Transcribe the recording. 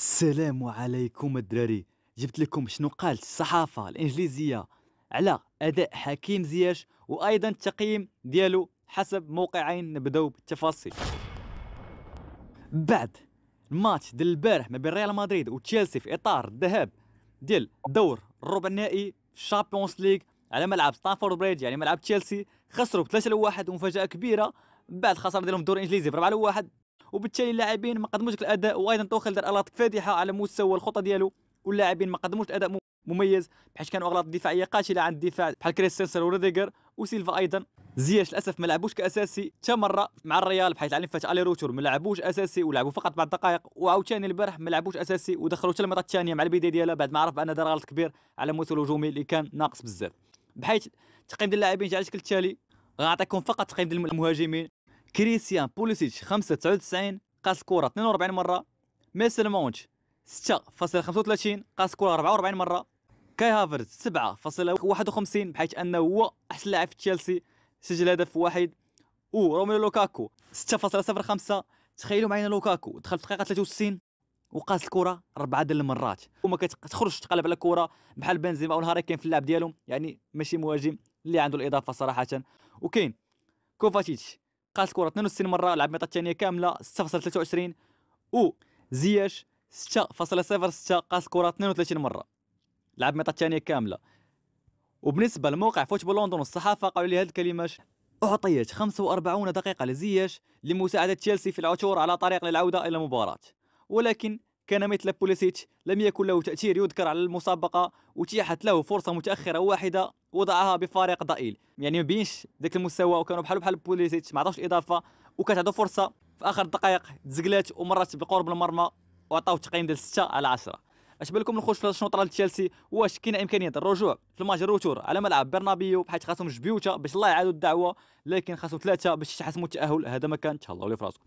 السلام عليكم الدراري جبت لكم شنو قالت الصحافة الإنجليزية على أداء حكيم زياش وأيضا التقييم ديالو حسب موقعين نبداو بالتفاصيل بعد الماتش ديال البارح ما بين ريال مدريد وتشيلسي في إطار الذهاب ديال دور الربع النهائي في الشامبيونز ليغ على ملعب ستانفورد بريدج يعني ملعب تشيلسي خسروا ب 3 1 ومفاجأة كبيرة بعد خسارة ديالهم الدور الإنجليزي ب 4 1 وبالتالي اللاعبين ما قدموش الاداء وايضا توخيل دار اغلاط فادحه على مستوى الخطه ديالو واللاعبين ما قدموش اداء مميز بحيث كانوا اغلاط دفاعيه قاتله عند الدفاع بحال كريستيانو روديغر وسيلفا ايضا زياش للاسف ما لعبوش كاساسي حتى مره مع الريال بحيث علم فات الي روتور ما لعبوش اساسي ولعبوا فقط بعض الدقائق وعاوتاني البارح ما لعبوش اساسي ودخلوا حتى المره الثانيه مع البدايه ديالها بعد ما عرف بان دار غلط كبير على مستوى الهجومي اللي كان ناقص بزاف بحيث تقييم ديال اللاعبين جعلتك التالي غنعطيكم فقط تقييم المهاجمين كريستيان بوليسيتش وتسعين قاس كره 42 مره ميسل خمسة 6.35 قاس كره 44 مره كاي هافرز 7.51 بحيث انه هو احسن لاعب في تشيلسي سجل هدف واحد و روميلو لوكاكو 6.05 تخيلوا معنا لوكاكو دخل في الدقيقه 63 وقاس الكره اربعه ديال المرات وما كتخرجش تقلب على الكره بحال بنزيما او الهاري كاين في اللعب ديالهم يعني ماشي مهاجم اللي عنده الاضافه صراحه وكاين كوفاتيتش قاس الكره 62 مره لعب ميطه الثانيه كامله 6.23 و زياش 6.06 قاس الكره 32 مره لعب ميطه الثانيه كامله وبالنسبه لموقع فوتبول لندن والصحافه قالوا لي هذه الكلمات أعطيت 45 دقيقة لزياش لمساعدة تشيلسي في العثور على طريق للعودة إلى المباراة ولكن كان مثل بوليسيتش لم يكن له تأثير يذكر على المسابقة أتيحت له فرصة متأخرة واحدة وضعها بفارق ضئيل يعني ما بينش ذاك المستوى وكانوا بحال بحال بوليسيتش ما عطاوش اضافه وكانت فرصه في اخر الدقائق تزقلات ومرات بقرب المرمى وعطاو تقييم ديال 6 على 10 اش بالكم نخش في الاول تشيلسي واش كاين امكانيه الرجوع في الماج الروتور على ملعب برنابيو بحيث خاصهم جبيوته باش الله يعادوا الدعوه لكن خاصهم ثلاثه باش يحسموا التاهل هذا ما كان تهلاو لي فراسكم